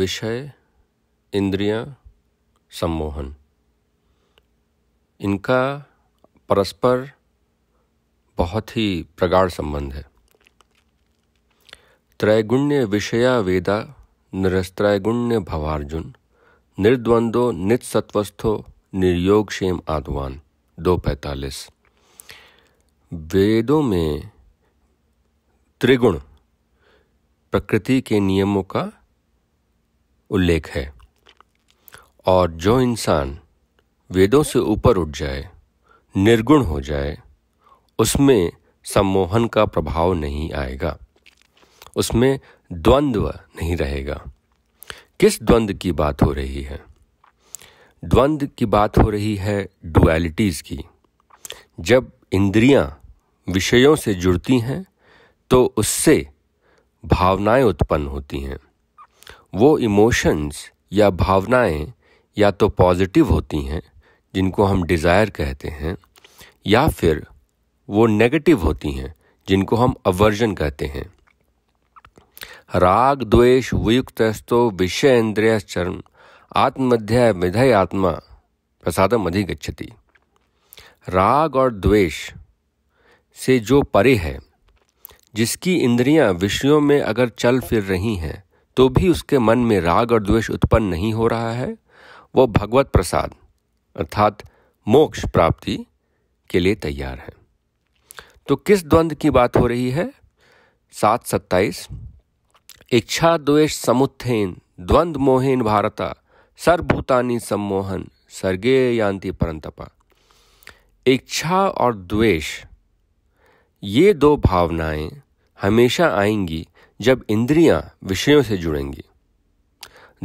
विषय इंद्रियां, सम्मोहन इनका परस्पर बहुत ही प्रगाढ़ संबंध है त्रैगुण्य विषया वेदा निरस्त्रैगुण्य भवार्जुन निर्द्वंदो नित्सत्वस्थो निर्योगक्षेम आदवान दो पैतालीस वेदों में त्रिगुण प्रकृति के नियमों का उल्लेख है और जो इंसान वेदों से ऊपर उठ जाए निर्गुण हो जाए उसमें सम्मोहन का प्रभाव नहीं आएगा उसमें द्वंद्व नहीं रहेगा किस द्वंद्व की बात हो रही है द्वंद्व की बात हो रही है डुअलिटीज़ की जब इंद्रियां विषयों से जुड़ती हैं तो उससे भावनाएं उत्पन्न होती हैं वो इमोशंस या भावनाएं या तो पॉजिटिव होती हैं जिनको हम डिज़ायर कहते हैं या फिर वो नेगेटिव होती हैं जिनको हम अवर्जन कहते हैं राग द्वेष वियुक्तस्तो विषय इंद्रिय चरण आत्मध्याय विधय आत्मा प्रसादम अधिगछति राग और द्वेष से जो परे है जिसकी इंद्रियां विषयों में अगर चल फिर रही हैं तो भी उसके मन में राग और द्वेष उत्पन्न नहीं हो रहा है वो भगवत प्रसाद अर्थात मोक्ष प्राप्ति के लिए तैयार है तो किस द्वंद्व की बात हो रही है सात सत्ताईस इच्छा द्वेष समुत्थेन द्वंद मोहेन भारता सर्वभूतानी सम्मोहन सर्गे यांति परंतपा इच्छा और द्वेष ये दो भावनाएं हमेशा आएंगी जब इंद्रियां विषयों से जुड़ेंगी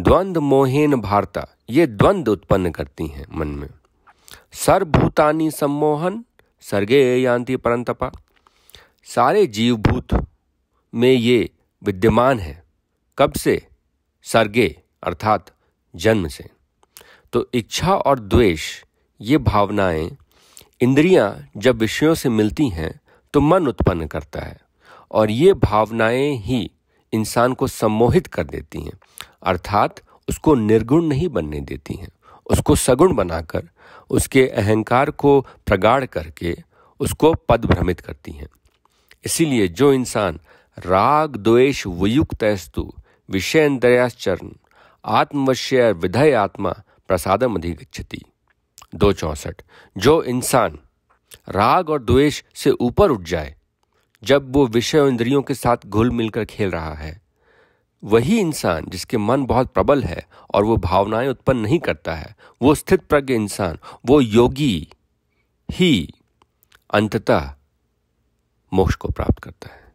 द्वंद मोहेन भारता ये द्वंद्व उत्पन्न करती हैं मन में सर्वभूतानी सम्मोहन सर्गे यांति परंतपा सारे जीवभूत में ये विद्यमान है कब से सर्गे अर्थात जन्म से तो इच्छा और द्वेष ये भावनाएं इंद्रियां जब विषयों से मिलती हैं तो मन उत्पन्न करता है और ये भावनाएं ही इंसान को सम्मोहित कर देती हैं अर्थात उसको निर्गुण नहीं बनने देती हैं उसको सगुण बनाकर उसके अहंकार को प्रगाढ़ करके उसको पद भ्रमित करती हैं इसीलिए जो इंसान राग द्वेष विषय विषयन्द्रयाश्चरण आत्मवश्य विधय आत्मा प्रसादम अधिगछति दो चौंसठ जो इंसान राग और द्वेष से ऊपर उठ जाए जब वो विषय इंद्रियों के साथ घुल मिलकर खेल रहा है वही इंसान जिसके मन बहुत प्रबल है और वो भावनाएं उत्पन्न नहीं करता है वो स्थित प्रज्ञ इंसान वो योगी ही अंततः मोक्ष को प्राप्त करता है